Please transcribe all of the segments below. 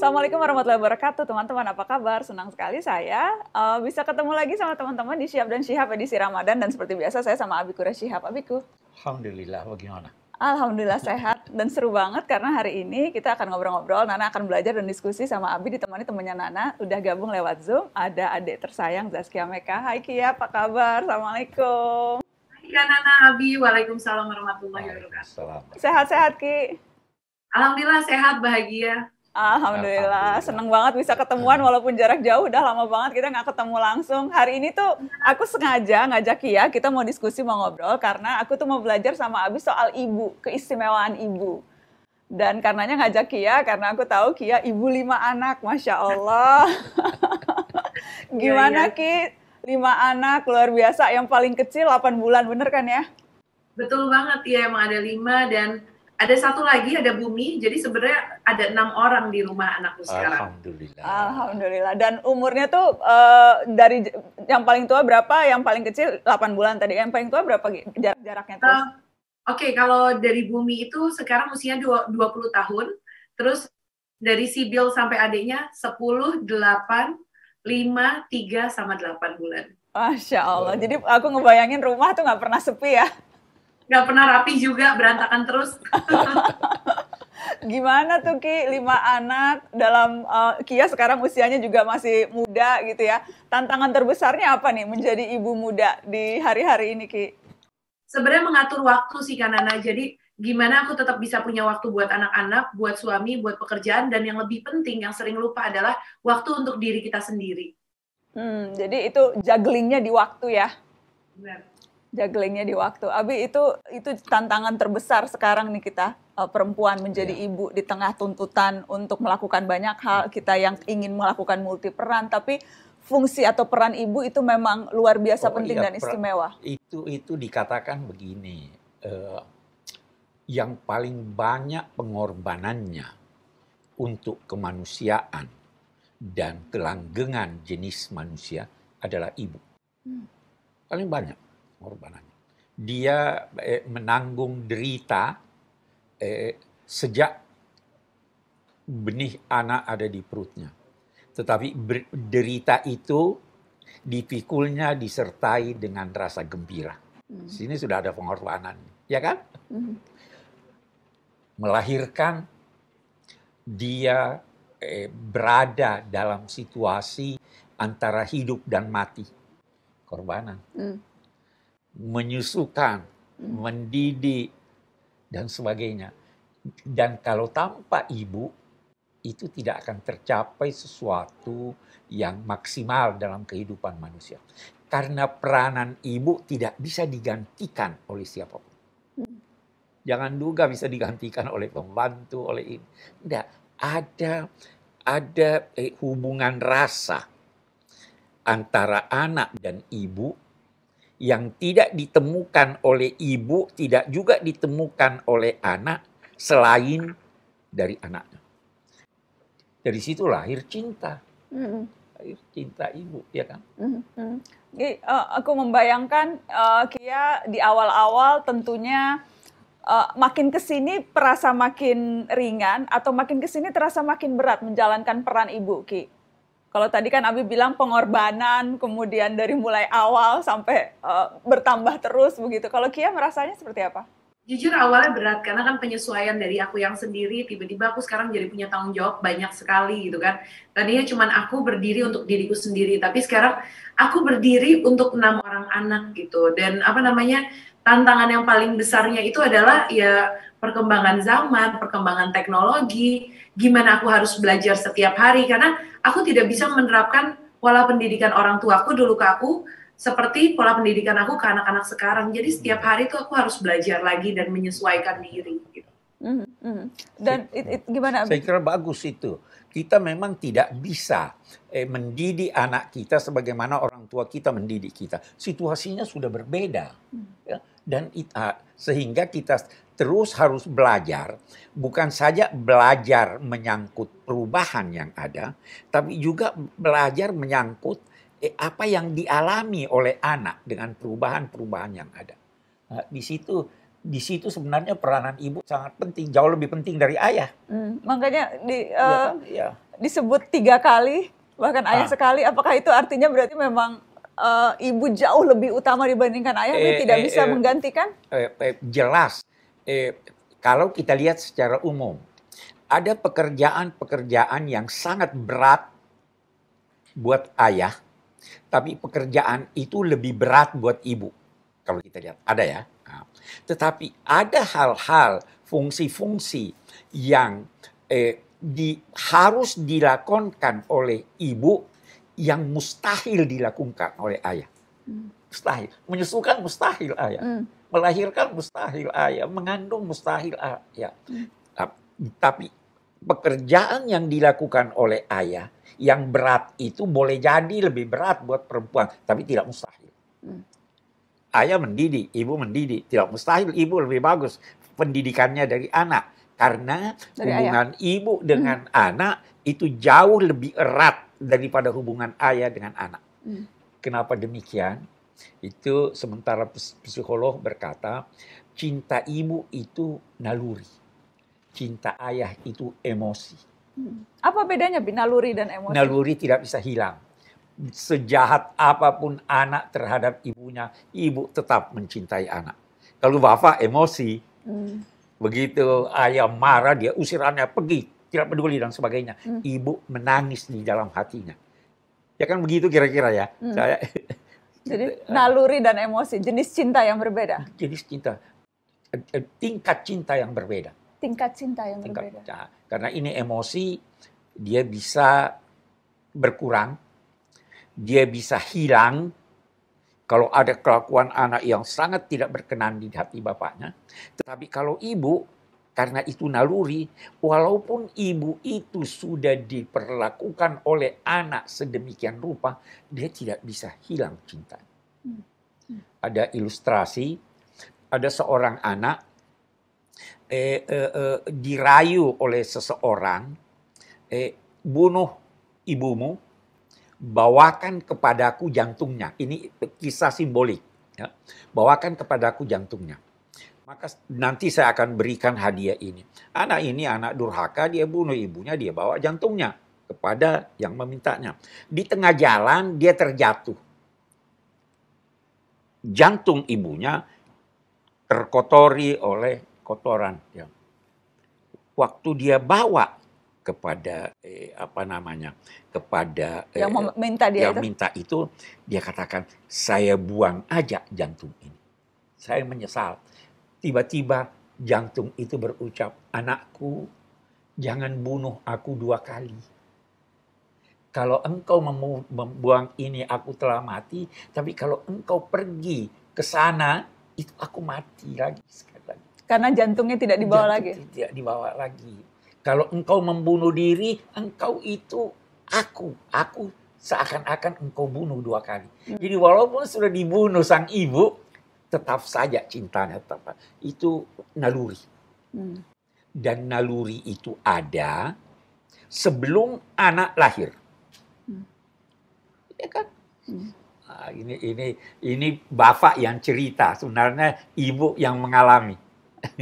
Assalamualaikum warahmatullahi wabarakatuh, teman-teman. Apa kabar? Senang sekali saya uh, bisa ketemu lagi sama teman-teman di siap dan Syihab edisi Ramadan dan seperti biasa saya sama Abi Kura Syihab. Abiku. Alhamdulillah, bagaimana? Alhamdulillah sehat dan seru banget karena hari ini kita akan ngobrol-ngobrol. Nana akan belajar dan diskusi sama Abi ditemani temannya Nana. Udah gabung lewat Zoom, ada adik tersayang Zaskia Meka. Hai Kia, apa kabar? Assalamualaikum. Hai iya, Kak Nana, Abi. Waalaikumsalam warahmatullahi wabarakatuh. Sehat-sehat Ki. Alhamdulillah sehat, bahagia. Alhamdulillah, seneng banget bisa ketemuan hmm. walaupun jarak jauh udah lama banget kita nggak ketemu langsung. Hari ini tuh aku sengaja ngajak Kia, kita mau diskusi mau ngobrol karena aku tuh mau belajar sama Abi soal ibu, keistimewaan ibu. Dan karenanya ngajak Kia karena aku tahu Kia ibu lima anak, masya Allah. Iya, Gimana iya. Ki? Lima anak luar biasa, yang paling kecil 8 bulan bener kan ya? Betul banget ya, emang ada lima dan ada satu lagi ada Bumi. Jadi sebenarnya ada enam orang di rumah anakku sekarang. Alhamdulillah. Alhamdulillah. Dan umurnya tuh uh, dari yang paling tua berapa? Yang paling kecil 8 bulan tadi. Yang paling tua berapa jar jaraknya terus? Uh, Oke, okay, kalau dari Bumi itu sekarang usianya 20 tahun. Terus dari Sibil sampai adiknya 10, 8, 5, 3 sama 8 bulan. Masya Allah. Jadi aku ngebayangin rumah tuh nggak pernah sepi ya nggak pernah rapi juga berantakan terus Gimana tuh Ki, lima anak dalam uh, Kia sekarang usianya juga masih muda gitu ya. Tantangan terbesarnya apa nih menjadi ibu muda di hari-hari ini Ki? Sebenarnya mengatur waktu sih Kanana. Jadi gimana aku tetap bisa punya waktu buat anak-anak, buat suami, buat pekerjaan, dan yang lebih penting yang sering lupa adalah waktu untuk diri kita sendiri. Hmm, jadi itu jugglingnya di waktu ya? Benar jugglingnya di waktu. Abi itu itu tantangan terbesar sekarang nih kita eh, perempuan menjadi yeah. ibu di tengah tuntutan untuk melakukan banyak hal iya. kita yang ingin melakukan multi peran tapi fungsi atau peran ibu itu memang luar biasa oh, penting iya, dan istimewa. Itu itu dikatakan begini, uh, yang paling banyak pengorbanannya untuk kemanusiaan dan kelanggengan jenis manusia adalah ibu. Hmm. Paling banyak pengorbanannya. Dia eh, menanggung derita eh, sejak benih anak ada di perutnya. Tetapi derita itu dipikulnya disertai dengan rasa gembira. Hmm. Sini sudah ada pengorbanan, ya kan? Hmm. Melahirkan dia eh, berada dalam situasi antara hidup dan mati, korbanan. Hmm menyusukan, hmm. mendidik, dan sebagainya. Dan kalau tanpa ibu, itu tidak akan tercapai sesuatu yang maksimal dalam kehidupan manusia. Karena peranan ibu tidak bisa digantikan oleh siapapun. Hmm. Jangan duga bisa digantikan oleh pembantu, oleh ini. Tidak, ada ada eh, hubungan rasa antara anak dan ibu yang tidak ditemukan oleh ibu, tidak juga ditemukan oleh anak selain dari anaknya. Dari situ lahir cinta. Mm-hmm. Lahir cinta ibu, ya kan? Mm-hmm. Jadi uh, aku membayangkan uh, Kia di awal-awal tentunya uh, makin kesini perasa makin ringan atau makin kesini terasa makin berat menjalankan peran ibu, Ki kalau tadi kan Abi bilang pengorbanan, kemudian dari mulai awal sampai uh, bertambah terus begitu. Kalau Kia merasanya seperti apa? Jujur awalnya berat karena kan penyesuaian dari aku yang sendiri tiba-tiba aku sekarang jadi punya tanggung jawab banyak sekali gitu kan. Tadinya cuma aku berdiri untuk diriku sendiri, tapi sekarang aku berdiri untuk enam orang anak gitu. Dan apa namanya? tantangan yang paling besarnya itu adalah ya perkembangan zaman, perkembangan teknologi, gimana aku harus belajar setiap hari karena aku tidak bisa menerapkan pola pendidikan orang tuaku dulu ke aku seperti pola pendidikan aku ke anak-anak sekarang. Jadi setiap hari tuh aku harus belajar lagi dan menyesuaikan diri gitu. hmm, hmm. Dan it, it, gimana? Saya kira bagus itu. Kita memang tidak bisa eh, mendidik anak kita sebagaimana orang tua kita mendidik kita. Situasinya sudah berbeda. Hmm. Ya dan ita ah, sehingga kita terus harus belajar bukan saja belajar menyangkut perubahan yang ada tapi juga belajar menyangkut eh, apa yang dialami oleh anak dengan perubahan-perubahan yang ada nah, di situ di situ sebenarnya peranan ibu sangat penting jauh lebih penting dari ayah hmm, makanya di uh, ya, ya. disebut tiga kali bahkan ayah ah. sekali apakah itu artinya berarti memang uh, ibu jauh lebih utama dibandingkan ayah, eh, tidak eh, bisa eh, menggantikan? Eh, eh, jelas. Eh, kalau kita lihat secara umum, ada pekerjaan-pekerjaan yang sangat berat buat ayah, tapi pekerjaan itu lebih berat buat ibu. Kalau kita lihat, ada ya. Nah, tetapi ada hal-hal, fungsi-fungsi yang eh, di, harus dilakonkan oleh ibu yang mustahil dilakukan oleh ayah. Hmm. Mustahil. Menyusukan mustahil ayah. Hmm. Melahirkan mustahil ayah. Mengandung mustahil ayah. Hmm. Tapi pekerjaan yang dilakukan oleh ayah yang berat itu boleh jadi lebih berat buat perempuan. Tapi tidak mustahil. Ayah mendidik, ibu mendidik. Tidak mustahil ibu lebih bagus pendidikannya dari anak. Karena dari hubungan ayah. ibu dengan hmm. anak itu jauh lebih erat daripada hubungan ayah dengan anak. Hmm. Kenapa demikian? Itu sementara psikolog berkata, cinta ibu itu naluri, cinta ayah itu emosi. Hmm. Apa bedanya naluri dan emosi? Naluri tidak bisa hilang. Sejahat apapun anak terhadap ibunya, ibu tetap mencintai anak. Kalau bapak emosi, hmm. begitu ayah marah dia usirannya pergi, tidak peduli dan sebagainya. Hmm. Ibu menangis di dalam hatinya. Ya kan begitu kira-kira ya. Hmm. Saya Jadi eh, naluri dan emosi, jenis cinta yang berbeda. Jenis cinta. Eh, eh, tingkat cinta yang berbeda. Tingkat cinta yang Tingkat, berbeda. Nah, karena ini emosi dia bisa berkurang, dia bisa hilang kalau ada kelakuan anak yang sangat tidak berkenan di hati bapaknya. Tetapi kalau ibu karena itu naluri, walaupun ibu itu sudah diperlakukan oleh anak sedemikian rupa, dia tidak bisa hilang cinta. Hmm. Ada ilustrasi, ada seorang anak eh, eh, eh, dirayu oleh seseorang, eh, bunuh ibumu, bawakan kepadaku jantungnya. Ini kisah simbolik. Ya. Bawakan kepadaku jantungnya maka nanti saya akan berikan hadiah ini. Anak ini anak durhaka, dia bunuh ibunya, dia bawa jantungnya kepada yang memintanya. Di tengah jalan dia terjatuh. Jantung ibunya terkotori oleh kotoran. Ya. Waktu dia bawa kepada eh, apa namanya kepada eh, yang minta dia yang itu. minta itu dia katakan saya buang aja jantung ini saya menyesal Tiba-tiba jantung itu berucap, anakku jangan bunuh aku dua kali. Kalau engkau membuang ini aku telah mati, tapi kalau engkau pergi ke sana, itu aku mati lagi sekali Karena jantungnya tidak dibawa Jantung lagi. Tidak dibawa lagi. Kalau engkau membunuh diri, engkau itu aku, aku seakan-akan engkau bunuh dua kali. Hmm. Jadi walaupun sudah dibunuh sang ibu, tetap saja cintanya tetap itu naluri hmm. dan naluri itu ada sebelum anak lahir hmm. ya kan hmm. nah, ini ini ini bapak yang cerita sebenarnya ibu yang mengalami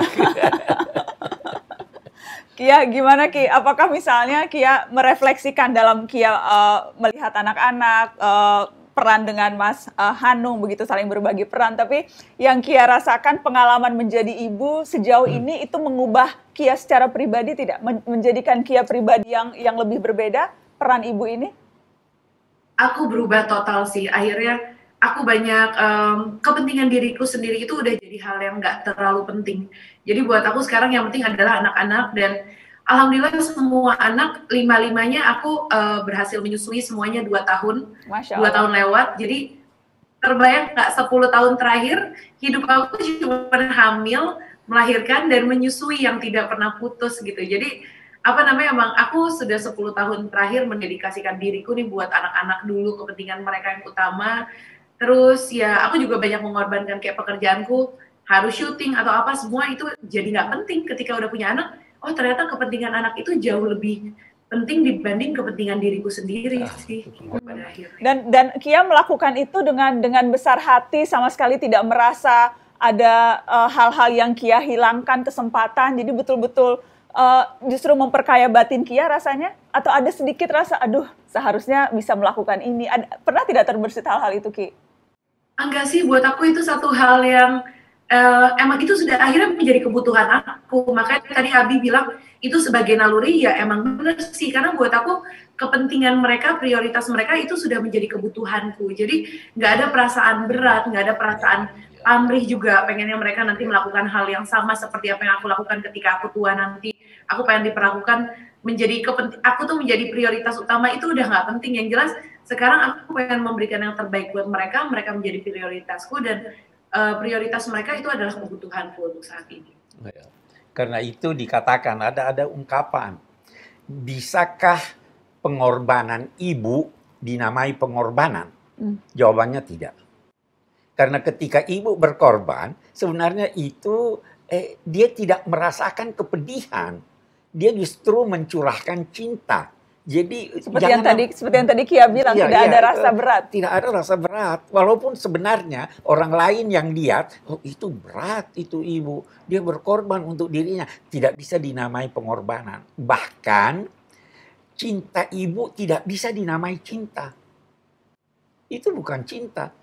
Kia gimana Ki? Apakah misalnya Kia merefleksikan dalam Kia uh, melihat anak-anak uh, peran dengan Mas uh, Hanung begitu saling berbagi peran tapi yang Kia rasakan pengalaman menjadi ibu sejauh hmm. ini itu mengubah Kia secara pribadi tidak Men menjadikan Kia pribadi yang yang lebih berbeda peran ibu ini aku berubah total sih akhirnya aku banyak um, kepentingan diriku sendiri itu udah jadi hal yang nggak terlalu penting jadi buat aku sekarang yang penting adalah anak-anak dan alhamdulillah semua anak lima limanya aku uh, berhasil menyusui semuanya dua tahun dua tahun lewat jadi terbayang nggak sepuluh tahun terakhir hidup aku cuma hamil melahirkan dan menyusui yang tidak pernah putus gitu jadi apa namanya emang aku sudah sepuluh tahun terakhir mendedikasikan diriku nih buat anak-anak dulu kepentingan mereka yang utama terus ya aku juga banyak mengorbankan kayak pekerjaanku harus syuting atau apa semua itu jadi nggak penting ketika udah punya anak oh ternyata kepentingan anak itu jauh lebih penting dibanding kepentingan diriku sendiri ah, sih Dan dan Kia melakukan itu dengan dengan besar hati sama sekali tidak merasa ada eh, hal-hal uh, yang Kia hilangkan kesempatan. Jadi betul-betul uh, justru memperkaya batin Kia rasanya atau ada sedikit rasa aduh seharusnya bisa melakukan ini. Ada, pernah tidak terbersit hal-hal itu Ki? Enggak sih buat aku itu satu hal yang uh, emang itu sudah akhirnya menjadi kebutuhan aku. Makanya tadi Abi bilang itu sebagai naluri ya emang benar sih karena buat aku kepentingan mereka, prioritas mereka itu sudah menjadi kebutuhanku. Jadi nggak ada perasaan berat, nggak ada perasaan pamrih juga pengennya mereka nanti melakukan hal yang sama seperti apa yang aku lakukan ketika aku tua nanti. Aku pengen diperlakukan menjadi kepenting, aku tuh menjadi prioritas utama itu udah nggak penting. Yang jelas sekarang aku pengen memberikan yang terbaik buat mereka, mereka menjadi prioritasku dan Eh, prioritas mereka itu adalah kebutuhanku untuk saat ini. Iya. Karena itu dikatakan ada ada ungkapan, bisakah pengorbanan ibu dinamai pengorbanan? Hmm. Jawabannya tidak. Karena ketika ibu berkorban, sebenarnya itu eh, dia tidak merasakan kepedihan, dia justru mencurahkan cinta jadi seperti yang tadi seperti yang tadi Kia bilang iya, tidak iya, ada eh, rasa berat. Tidak ada rasa berat walaupun sebenarnya orang lain yang lihat oh itu berat itu ibu dia berkorban untuk dirinya tidak bisa dinamai pengorbanan. Bahkan cinta ibu tidak bisa dinamai cinta. Itu bukan cinta.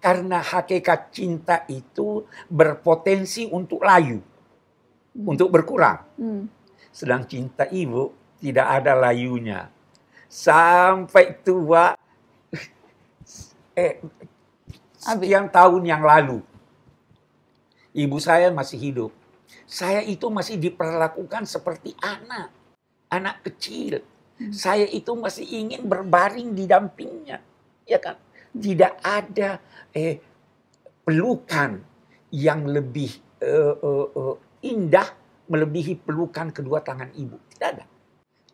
Karena hakikat cinta itu berpotensi untuk layu, hmm. untuk berkurang. Hmm. Sedang cinta ibu tidak ada layunya. Sampai tua eh, sekian tahun yang lalu, ibu saya masih hidup. Saya itu masih diperlakukan seperti anak, anak kecil. Hmm. Saya itu masih ingin berbaring di dampingnya, ya kan? Tidak ada eh, pelukan yang lebih uh, uh, uh, indah melebihi pelukan kedua tangan ibu. Tidak ada.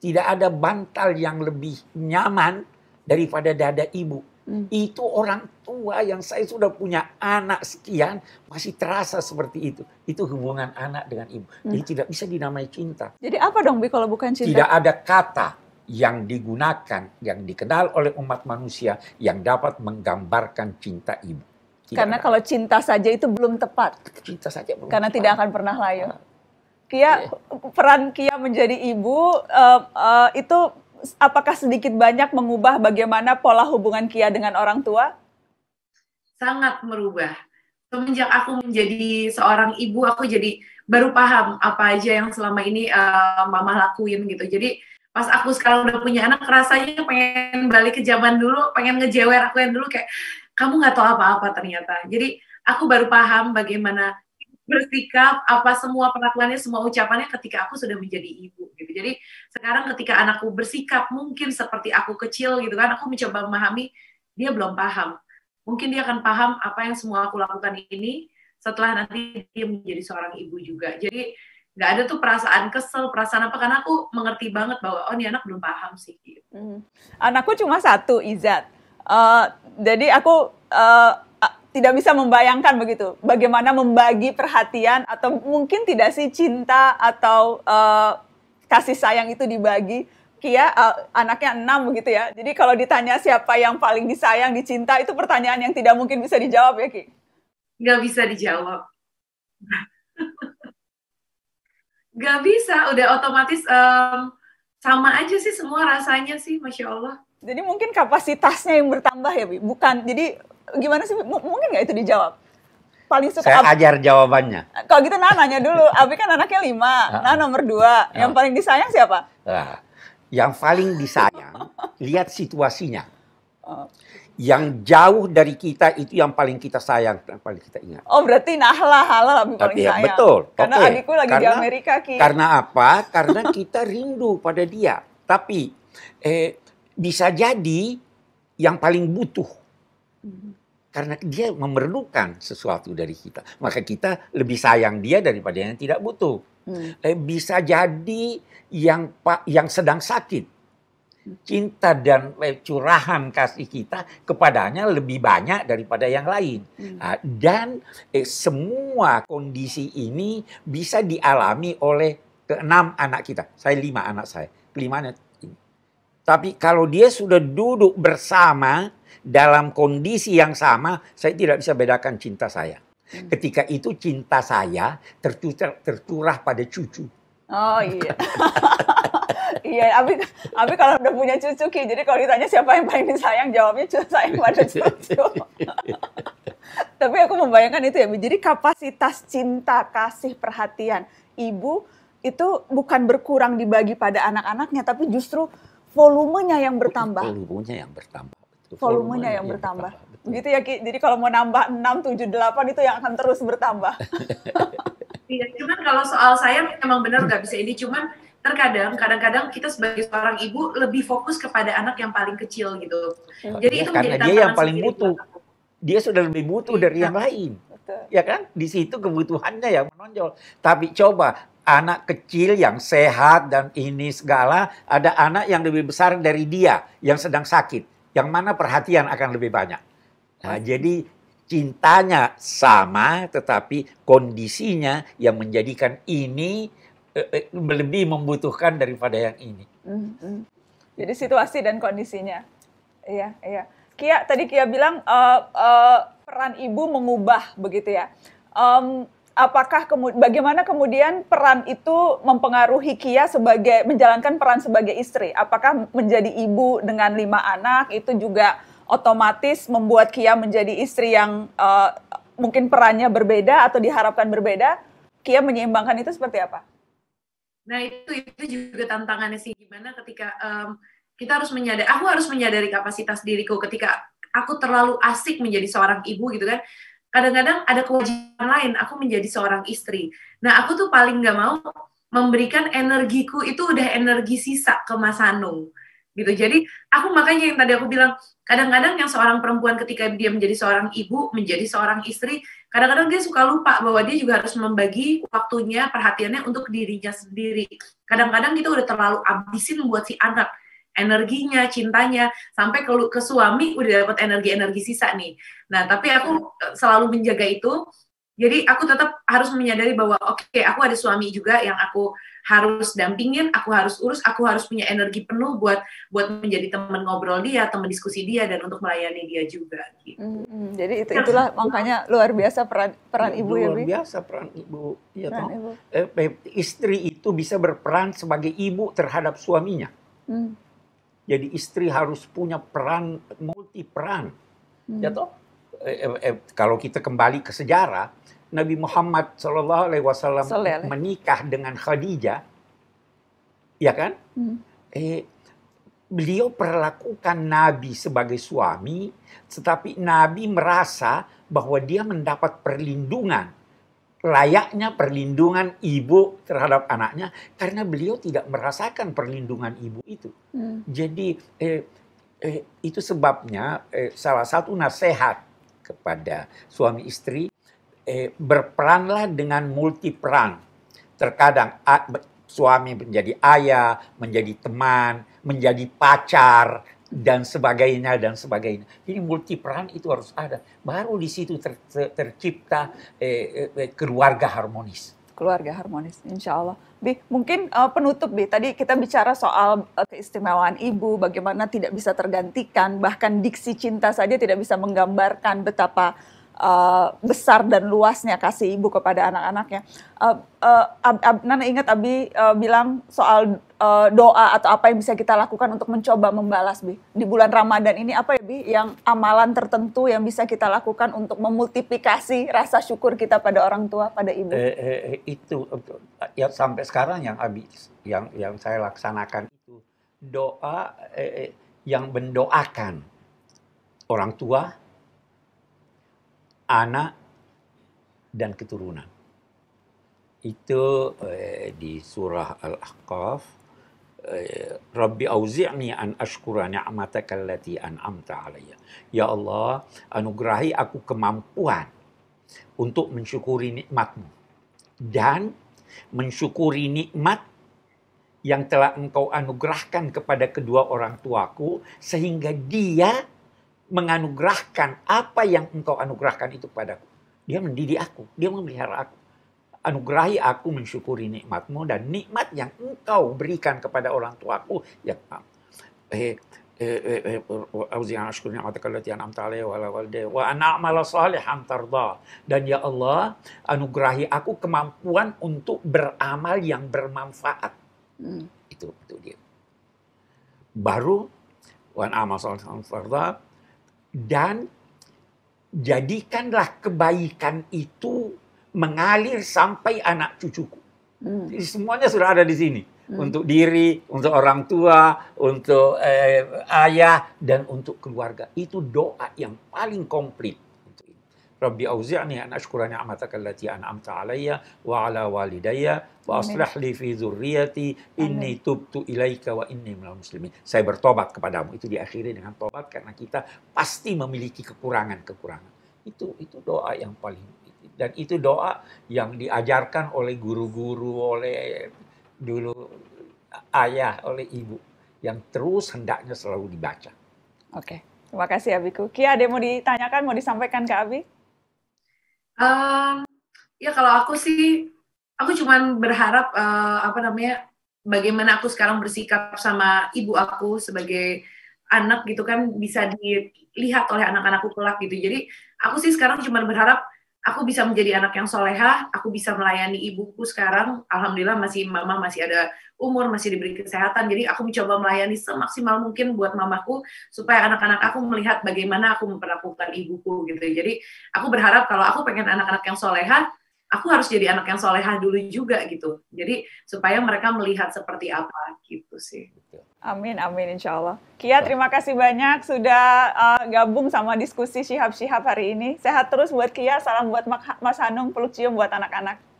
Tidak ada bantal yang lebih nyaman daripada dada ibu. Hmm. Itu orang tua yang saya sudah punya anak sekian masih terasa seperti itu. Itu hubungan anak dengan ibu. Hmm. Jadi tidak bisa dinamai cinta. Jadi apa dong Bi kalau bukan cinta? Tidak ada kata yang digunakan yang dikenal oleh umat manusia yang dapat menggambarkan cinta ibu. Tidak Karena ada. kalau cinta saja itu belum tepat. Cinta saja belum. Karena tepat. tidak akan pernah layu. Ah. Kia yeah. peran Kia menjadi ibu uh, uh, itu apakah sedikit banyak mengubah bagaimana pola hubungan Kia dengan orang tua? Sangat merubah. Semenjak aku menjadi seorang ibu, aku jadi baru paham apa aja yang selama ini uh, mama lakuin gitu. Jadi pas aku sekarang udah punya anak, rasanya pengen balik ke zaman dulu, pengen ngejewer aku yang dulu kayak kamu nggak tahu apa-apa ternyata. Jadi aku baru paham bagaimana bersikap apa semua perlakuannya semua ucapannya ketika aku sudah menjadi ibu gitu jadi sekarang ketika anakku bersikap mungkin seperti aku kecil gitu kan aku mencoba memahami dia belum paham mungkin dia akan paham apa yang semua aku lakukan ini setelah nanti dia menjadi seorang ibu juga jadi nggak ada tuh perasaan kesel perasaan apa karena aku mengerti banget bahwa oh ini anak belum paham sih gitu. Hmm. anakku cuma satu Izat uh, eh, jadi aku uh, tidak bisa membayangkan begitu bagaimana membagi perhatian atau mungkin tidak sih cinta atau uh, kasih sayang itu dibagi Kia uh, anaknya enam begitu ya jadi kalau ditanya siapa yang paling disayang dicinta itu pertanyaan yang tidak mungkin bisa dijawab ya Ki nggak bisa dijawab nggak bisa udah otomatis um, sama aja sih semua rasanya sih masya Allah jadi mungkin kapasitasnya yang bertambah ya Bi bukan jadi gimana sih? M mungkin nggak itu dijawab? Paling suka Saya ajar jawabannya. Kalau gitu Nana nanya dulu. Abi kan anaknya lima, ah. Nana nomor dua. Ah. Yang paling disayang siapa? Ah. Yang paling disayang, lihat situasinya. Oh. Yang jauh dari kita itu yang paling kita sayang, yang paling kita ingat. Oh berarti nahlah halal paling ya, sayang. Betul. Karena okay. adikku lagi karena, di Amerika Ki. Karena apa? Karena kita rindu pada dia. Tapi eh, bisa jadi yang paling butuh karena dia memerlukan sesuatu dari kita. Maka kita lebih sayang dia daripada yang tidak butuh. Hmm. Eh, bisa jadi yang yang sedang sakit cinta dan eh, curahan kasih kita kepadanya lebih banyak daripada yang lain. Hmm. Ah, dan eh, semua kondisi ini bisa dialami oleh keenam anak kita. Saya lima anak saya. Kelimanya tapi kalau dia sudah duduk bersama dalam kondisi yang sama, saya tidak bisa bedakan cinta saya. Hmm. Ketika itu cinta saya tercurah, tercurah pada cucu. Oh iya. iya, tapi, tapi kalau udah punya cucu Ki, jadi kalau ditanya siapa yang paling disayang, jawabnya cucu sayang pada cucu. Tapi aku membayangkan itu ya, jadi kapasitas cinta, kasih, perhatian ibu itu bukan berkurang dibagi pada anak-anaknya, tapi justru volumenya yang bertambah. Volumenya yang bertambah. Volumenya, volumenya yang, yang bertambah. bertambah. Gitu ya Ki. Jadi kalau mau nambah 6, 7, 8 itu yang akan terus bertambah. Iya, cuman kalau soal saya memang benar nggak bisa ini cuman terkadang kadang-kadang kita sebagai seorang ibu lebih fokus kepada anak yang paling kecil gitu. Iya. Jadi ya, itu karena dia yang paling butuh. Dia sudah lebih butuh dari iya. yang lain. Ya kan? Di situ kebutuhannya yang menonjol. Tapi coba anak kecil yang sehat dan ini segala, ada anak yang lebih besar dari dia yang sedang sakit, yang mana perhatian akan lebih banyak. Nah, jadi cintanya sama tetapi kondisinya yang menjadikan ini eh, eh lebih membutuhkan daripada yang ini. Mm -hmm. Jadi situasi dan kondisinya. Iya, iya. Kia tadi Kia bilang uh, uh, peran ibu mengubah begitu ya. Um, apakah kemu bagaimana kemudian peran itu mempengaruhi Kia sebagai menjalankan peran sebagai istri? Apakah menjadi ibu dengan lima anak itu juga otomatis membuat Kia menjadi istri yang uh, mungkin perannya berbeda atau diharapkan berbeda? Kia menyeimbangkan itu seperti apa? Nah itu itu juga tantangannya sih gimana ketika um, kita harus menyadari, aku harus menyadari kapasitas diriku ketika aku terlalu asik menjadi seorang ibu gitu kan kadang-kadang ada kewajiban lain aku menjadi seorang istri nah aku tuh paling nggak mau memberikan energiku itu udah energi sisa ke Mas Anung gitu jadi aku makanya yang tadi aku bilang kadang-kadang yang seorang perempuan ketika dia menjadi seorang ibu menjadi seorang istri kadang-kadang dia suka lupa bahwa dia juga harus membagi waktunya perhatiannya untuk dirinya sendiri kadang-kadang kita udah terlalu abisin buat si anak energinya, cintanya, sampai ke, ke suami udah dapat energi-energi sisa nih. Nah, tapi aku eh, selalu menjaga itu. Jadi aku tetap harus menyadari bahwa oke, okay, aku ada suami juga yang aku harus dampingin, aku harus urus, aku harus punya energi penuh buat buat menjadi teman ngobrol dia, teman diskusi dia, dan untuk melayani dia juga. Gitu. Mm -hmm. Jadi itu nah, itulah iya. makanya luar biasa peran peran ibu luar ya. Luar ya? biasa peran ibu. Iya peran Ibu. Eh, istri itu bisa berperan sebagai ibu terhadap suaminya. Mm. Jadi istri harus punya peran multi peran. Hmm. Ya toh? Eh, eh, eh kalau kita kembali ke sejarah, Nabi Muhammad Shallallahu Alaihi Wasallam menikah dengan Khadijah, ya kan? Hmm. Eh, beliau perlakukan Nabi sebagai suami, tetapi Nabi merasa bahwa dia mendapat perlindungan layaknya perlindungan ibu terhadap anaknya karena beliau tidak merasakan perlindungan ibu itu. Hmm. Jadi eh, eh, itu sebabnya eh, salah satu nasihat kepada suami istri eh, berperanlah dengan multi peran. Terkadang a, suami menjadi ayah, menjadi teman, menjadi pacar, dan sebagainya dan sebagainya. Jadi multi peran itu harus ada. Baru di situ ter, ter, tercipta eh, eh, eh keluarga harmonis. Keluarga harmonis, insya Allah. Bi, mungkin uh, penutup Bi, tadi kita bicara soal uh, keistimewaan ibu, bagaimana tidak bisa tergantikan, bahkan diksi cinta saja tidak bisa menggambarkan betapa Eh, besar dan luasnya kasih ibu kepada anak-anaknya. Uh, uh, ab, Nana ingat Abi uh, bilang soal uh, doa atau apa yang bisa kita lakukan untuk mencoba membalas Bi. Di bulan Ramadan ini apa ya Bi yang amalan tertentu yang bisa kita lakukan untuk memultiplikasi rasa syukur kita pada orang tua, pada ibu? Eh, eh, itu ya sampai sekarang yang Abi yang yang saya laksanakan itu doa eh, yang mendoakan orang tua anak, dan keturunan. Itu eh, di surah Al-Ahqaf. Eh, Rabbi auzi'ni an ashkura ni'mataka allati an'amta alayya. Ya Allah, anugerahi aku kemampuan untuk mensyukuri nikmatmu dan mensyukuri nikmat yang telah engkau anugerahkan kepada kedua orang tuaku sehingga dia menganugerahkan apa yang engkau anugerahkan itu padaku. Dia mendidik aku, dia memelihara aku. Anugerahi aku mensyukuri nikmatmu dan nikmat yang engkau berikan kepada orang tuaku. Ya, eh, eh, eh, dan ya Allah anugerahi aku kemampuan untuk beramal yang bermanfaat hmm. itu itu dia baru wa an amal salihan tarda dan jadikanlah kebaikan itu mengalir sampai anak cucuku. Hmm. Jadi semuanya sudah ada di sini. Hmm. Untuk diri, untuk orang tua, untuk eh, ayah, dan untuk keluarga. Itu doa yang paling komplit. Rabbi auzi'ni an ashkura ni'mataka allati an'amta alayya wa ala walidayya wa aslih li fi dzurriyyati inni tubtu ilaika wa inni minal muslimin. Saya bertobat kepadamu. Itu diakhiri dengan tobat karena kita pasti memiliki kekurangan-kekurangan. Itu itu doa yang paling dan itu doa yang diajarkan oleh guru-guru, oleh dulu ayah, oleh ibu yang terus hendaknya selalu dibaca. Oke, terima kasih Abiku. Kia ada yang mau ditanyakan, mau disampaikan ke Abi? ya kalau aku sih, aku cuman berharap uh, apa namanya, bagaimana aku sekarang bersikap sama ibu aku sebagai anak gitu kan bisa dilihat oleh anak-anakku kelak gitu. Jadi aku sih sekarang cuma berharap aku bisa menjadi anak yang solehah, aku bisa melayani ibuku sekarang. Alhamdulillah masih mama masih ada umur, masih diberi kesehatan. Jadi aku mencoba melayani semaksimal mungkin buat mamaku supaya anak-anak aku melihat bagaimana aku memperlakukan ibuku gitu. Jadi aku berharap kalau aku pengen anak-anak yang soleha, aku harus jadi anak yang solehan dulu juga gitu. Jadi supaya mereka melihat seperti apa gitu sih. Amin, amin insya Allah. Kia terima kasih banyak sudah uh, gabung sama diskusi Syihab-Syihab hari ini. Sehat terus buat Kia, salam buat Mas Hanung, peluk cium buat anak-anak.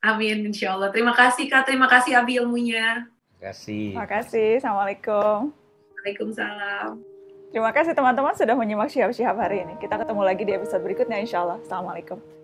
Amin, insya Allah. Terima kasih Kak, terima kasih Abi ilmunya. Terima kasih. Terima kasih, Assalamualaikum. Waalaikumsalam. Terima kasih teman-teman sudah menyimak siap-siap hari ini. Kita ketemu lagi di episode berikutnya insya Allah. Assalamualaikum.